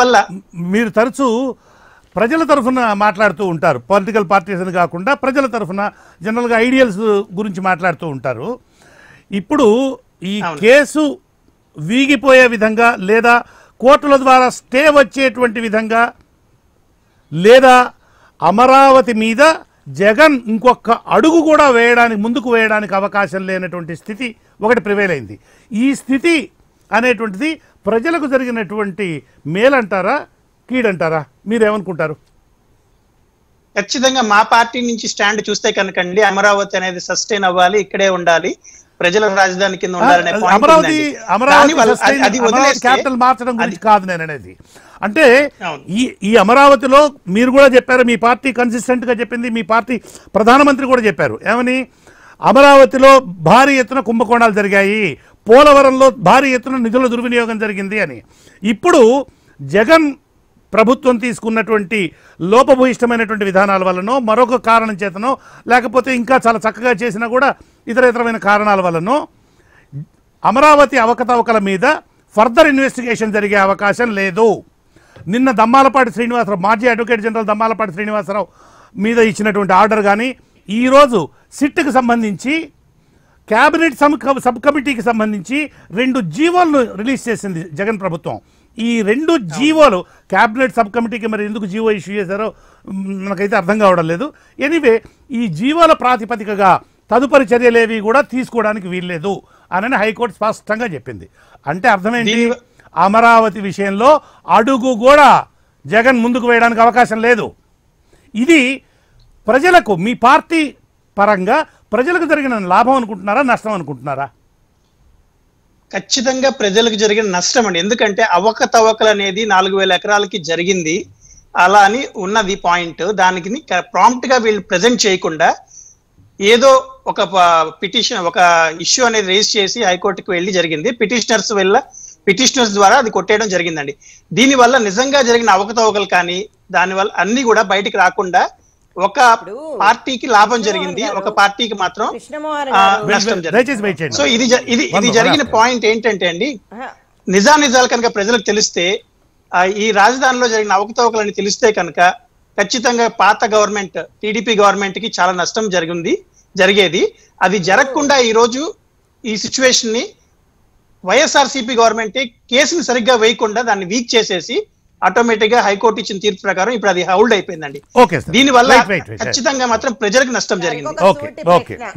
వల్ల మీరు తరచూ ప్రజల తరఫున మాట్లాడుతూ ఉంటారు పొలిటికల్ పార్టీస్ అని కాకుండా ప్రజల తరఫున జనరల్గా ఐడియల్స్ గురించి మాట్లాడుతూ ఉంటారు ఇప్పుడు ఈ కేసు వీగిపోయే విధంగా లేదా కోర్టుల ద్వారా స్టే వచ్చేటువంటి విధంగా లేదా అమరావతి మీద జగన్ ఇంకొక అడుగు కూడా వేయడానికి ముందుకు వేయడానికి అవకాశం లేనటువంటి స్థితి ఒకటి ప్రివేల్ అయింది ఈ స్థితి అనేటువంటిది ప్రజలకు జరిగినటువంటి మేలంటారా కీడంటారా మీరేమనుకుంటారు ఖచ్చితంగా మా పార్టీ నుంచి స్టాండ్ చూస్తే కనుకండి అమరావతి అనేది సస్టైన్ అవ్వాలి ఇక్కడే ఉండాలి ప్రజల రాజధాని కింద ఉండాలనే అమరావతి అమరావతి క్యాపిటల్ మార్చడం గురించి కాదు నేను అనేది అంటే ఈ ఈ అమరావతిలో మీరు కూడా చెప్పారు మీ పార్టీ కన్సిస్టెంట్ గా చెప్పింది మీ పార్టీ ప్రధానమంత్రి కూడా చెప్పారు ఏమని అమరావతిలో భారీ ఎత్తున కుంభకోణాలు జరిగాయి పోలవరంలో భారీ ఎత్తున నిధుల దుర్వినియోగం జరిగింది అని ఇప్పుడు జగన్ ప్రభుత్వం తీసుకున్నటువంటి లోపభూయిష్టమైనటువంటి విధానాల వలనో మరొక కారణం చేతనో లేకపోతే ఇంకా చాలా చక్కగా చేసినా కూడా ఇతర ఇతరమైన కారణాల వలనో అమరావతి అవకతవకల మీద ఫర్దర్ ఇన్వెస్టిగేషన్ జరిగే అవకాశం లేదు నిన్న దమ్మాలపాటి శ్రీనివాసరావు మాజీ అడ్వకేట్ జనరల్ దమ్మాలపాటి శ్రీనివాసరావు మీద ఇచ్చినటువంటి ఆర్డర్ కానీ ఈరోజు సిట్కు సంబంధించి క్యాబినెట్ సబ్ కమిటీకి సంబంధించి రెండు జీవోలను రిలీజ్ చేసింది జగన్ ప్రభుత్వం ఈ రెండు జీవోలు క్యాబినెట్ సబ్ కమిటీకి మరి ఎందుకు జీవో ఇష్యూ చేశారో మనకైతే అర్థం కావడం లేదు ఎనివే ఈ జీవోల ప్రాతిపదికగా తదుపరి చర్యలేవి కూడా తీసుకోవడానికి వీల్లేదు అని హైకోర్టు స్పష్టంగా చెప్పింది అంటే అర్థమేంటి అమరావతి విషయంలో అడుగు కూడా జగన్ ముందుకు వేయడానికి అవకాశం లేదు ఇది ప్రజలకు మీ పార్టీ పరంగా ప్రజలకు జరిగిన లాభం అనుకుంటున్నారా నష్టం అనుకుంటున్నారా ఖచ్చితంగా ప్రజలకు జరిగిన నష్టం అండి ఎందుకంటే అవకతవకలు అనేది నాలుగు వేల ఎకరాలకి జరిగింది అలా అని ఉన్నది పాయింట్ దానికి ప్రాంప్ట్ గా వీళ్ళు ప్రజెంట్ చేయకుండా ఏదో ఒక పిటిషన్ ఒక ఇష్యూ అనేది రేజ్ చేసి హైకోర్టుకి వెళ్ళి జరిగింది పిటిషనర్స్ వెళ్ళ పిటిషనర్స్ ద్వారా అది కొట్టేయడం జరిగిందండి దీనివల్ల నిజంగా జరిగిన అవకతవకలు కానీ దానివల్ల అన్ని కూడా బయటికి రాకుండా ఒక పార్టీకి లాభం జరిగింది ఒక పార్టీకి మాత్రం సో ఇది ఇది ఇది జరిగిన పాయింట్ ఏంటంటే అండి నిజానిజాలు నిజాలు కనుక ప్రజలకు తెలిస్తే ఈ రాజధానిలో జరిగిన అవకతవకలని తెలిస్తే కనుక ఖచ్చితంగా పాత గవర్నమెంట్ టీడీపీ గవర్నమెంట్ కి చాలా నష్టం జరిగింది జరిగేది అది జరగకుండా ఈ రోజు ఈ సిచ్యువేషన్ ని వైఎస్ఆర్సీపీ గవర్నమెంట్ కేసుని సరిగ్గా వేయకుండా దాన్ని వీక్ చేసేసి ఆటోమేటిక్ గా హైకోర్టు ఇచ్చిన తీర్పు ప్రకారం ఇప్పుడు అది హౌల్డ్ అయిపోయిందండి దీనివల్ల ఖచ్చితంగా మాత్రం ప్రజలకు నష్టం జరిగింది